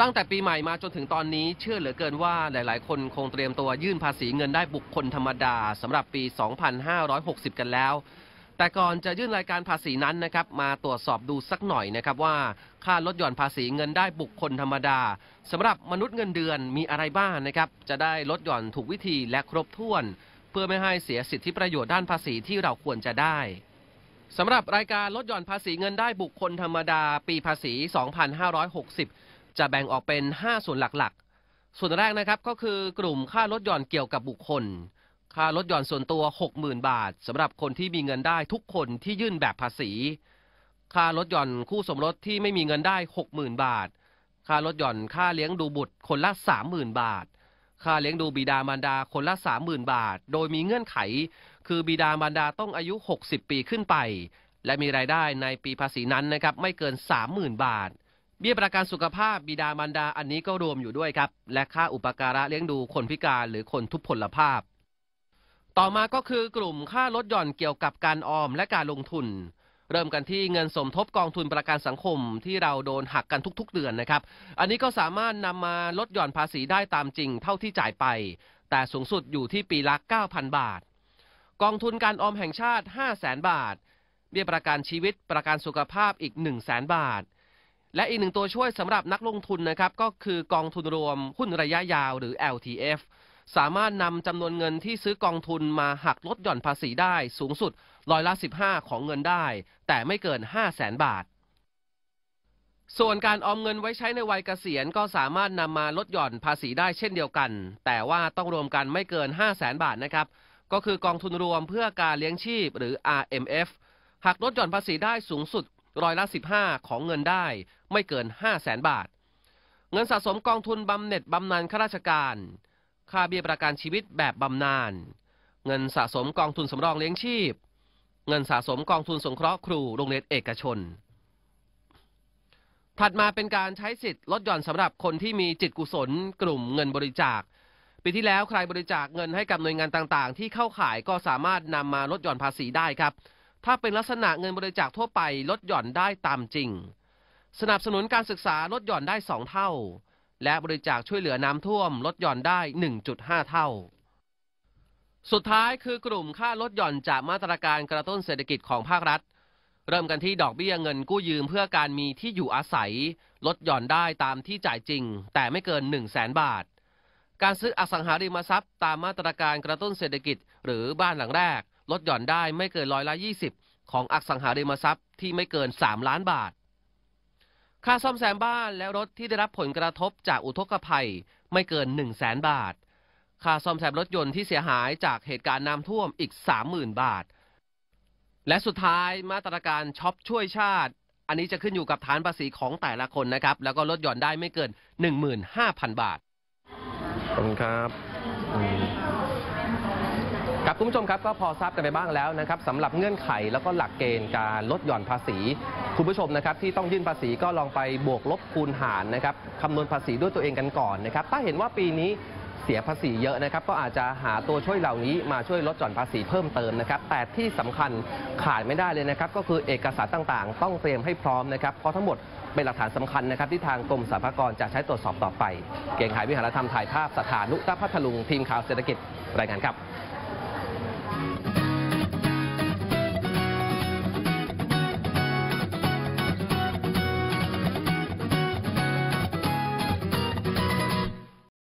ตั้งแต่ปีใหม่มาจนถึงตอนนี้เชื่อเหลือเกินว่าหลายๆคนคงเตรียมตัวยื่นภาษีเงินได้บุคคลธรรมดาสำหรับปี 2560 กันแล้ว แต่ก่อนจะยื่นรายการภาษีนั้นนะครับมาตรวจสอบดูสักหน่อยนะครับว่า ค่าลดหย่อนภาษีเงินได้บุคคลธรรมดา สำหรับมนุษย์เงินเดือนมีอะไรบ้างนะครับจะได้ลดหย่อนถูกวิธีและครบถ้วน เพื่อไม่ให้เสียสิทธิประโยชน์ด้านภาษีที่เราควรจะได้สำหรับรายการลดหย่อนภาษีเงินได้บุคคลธรรมดา ปีภาษี 2560จะแบ่งออกเป็น 5 ส่วนหลักๆ ส่วนแรกนะครับก็คือกลุ่มค่าลดหย่อนเกี่ยวกับบุคคล ค่าลดหย่อนส่วนตัว 60,000 บาทสำหรับคนที่มีเงินได้ทุกคนที่ยื่นแบบภาษี ค่าลดหย่อนคู่สมรสที่ไม่มีเงินได้ 60,000 บาท ค่าลดหย่อนค่าเลี้ยงดูบุตรคนละ 30,000 บาท ค่าเลี้ยงดูบิดามารดาคนละ 30,000 บาท โดยมีเงื่อนไข คือบิดามารดาต้องอายุ 60 ปีขึ้นไป และมีรายได้ในปีภาษีนั้นนะครับไม่เกิน 30,000 บาทเบี้ยประกันสุขภาพ บิดามารดาอันนี้ก็รวมอยู่ด้วยครับและค่าอุปการะเลี้ยงดูคนพิการหรือคนทุพพลภาพ ต่อมาก็คือกลุ่มค่าลดหย่อนเกี่ยวกับการออมและการลงทุน เริ่มกันที่เงินสมทบกองทุนประกันสังคม ที่เราโดนหักกันทุกๆเดือนนะครับอันนี้ก็สามารถนำมาลดหย่อนภาษีได้ตามจริงเท่าที่จ่ายไป แต่สูงสุดอยู่ที่ปีละ 9,000 บาท กองทุนการออมแห่งชาติ 5 0 0 0 0 0 บาทเบี้ยประกันชีวิตประกันสุขภาพอีก 1 0 0 0 0 0 บาทและอีกหนึ่งตัวช่วยสำหรับนักลงทุน นะครับ ก็คือกองทุนรวม หุ้นระยะยาวหรือ LTF สามารถนำจำนวนเงินที่ซื้อกองทุนมาหักลดหย่อนภาษีได้สูงสุดร้อยละ15 ของเงินได้ แต่ไม่เกิน 5 0 0แสนบาท ส่วนการออมเงินไว้ใช้ในวัยเกษียณก็สามารถนำมาลดหย่อนภาษีได้เช่นเดียวกัน แต่ว่าต้องรวมกันไม่เกิน5 0 0แสนบาทนะครับก็คือกองทุนรวมเพื่อการเลี้ยงชีพหรือ RMF หักลดหย่อนภาษีได้สูงสุดร้อยละ15 ของเงินได้ไม่เกิน 5 0 0แสนบาท เงินสะสมกองทุน บำเหน็จบำนาญข้าราชการ ค่าเบี้ยประกันชีวิตแบบบำนาญ เงินสะสมกองทุนสำรองเลี้ยงชีพ เงินสะสมกองทุนสงเคราะห์ครูโรงเรียนเอกชน ถัดมาเป็นการใช้สิทธิ์ลดหย่อนสำหรับคนที่มีจิตกุศลกลุ่ม เงินบริจาค ปีที่แล้วใครบริจาคเงินให้กับหน่วยงานต่างๆ ที่เข้าขายก็สามารถนำมาลดหย่อนภาษีได้ครับถ้าเป็นลักษณะเงินบริจาคทั่วไปลดหย่อนได้ตามจริง สนับสนุนการศึกษาลดหย่อนได้2เท่า และบริจาคช่วยเหลือน้ำท่วมลดหย่อนได้ 1.5 เท่า สุดท้ายคือกลุ่มค่าลดหย่อนจากมาตรการกระตุ้นเศรษฐกิจของภาครัฐ เริ่มกันที่ดอกเบี้ยเงินกู้ยืม เพื่อการมีที่อยู่อาศัย ลดหย่อนได้ตามที่จ่ายจริง แต่ไม่เกิน 1 0 0 0 0แสนบาท การซื้ออสังหาริมทรัพย์ ตามมาตรการกระตุ้นเศรษฐกิจหรือบ้านหลังแรกลดหย่อนได้ไม่เกินร้อยละยีของอสังหาริมทรัพย์ที่ไม่เกิน 3 ล้านบาท ค่าซ่อมแซมบ้านและรถที่ได้รับผลกระทบจากอุทกภัยไม่เกิน 1 0 0 0 0แสนบาท ค่าซ่อมแซมรถยนต์ที่เสียหายจากเหตุการณ์น้ำท่วมอีก30,000 บาท และสุดท้ายมาตรการช็อปช่วยชาติ อันนี้จะขึ้นอยู่กับฐานภาษีของแต่ละคนนะครับแล้วก็ลดหย่อนได้ไม่เกิน15,000บาทขอบคุณครับครับคุณผู้ชมครับก็พอทราบกันไปบ้างแล้วนะครับสำหรับเงื่อนไขแล้วก็หลักเกณฑ์การลดหย่อนภาษี คุณผู้ชมนะครับที่ต้องยื่นภาษีก็ลองไปบวกลบคูณหารนะครับคำนวณภาษีด้วยตัวเองกันก่อนนะครับถ้าเห็นว่าปีนี้เสียภาษีเยอะนะครับก็อาจจะหาตัวช่วยเหล่านี้มาช่วยลดหย่อนภาษีเพิ่มเติมนะครับ แต่ที่สำคัญขาดไม่ได้เลยนะครับ ก็คือเอกสารต่างๆ ต้องเตรียมให้พร้อมนะครับเพราะทั้งหมดเป็นหลักฐานสำคัญนะครับที่ทางกรมสรรพากรจะใช้ตรวจสอบต่อไป เก่งขายวิหารธรรมถ่ายภาพ สถานุตพัทลุงทีมข่าวเศรษฐกิจรายงานครับ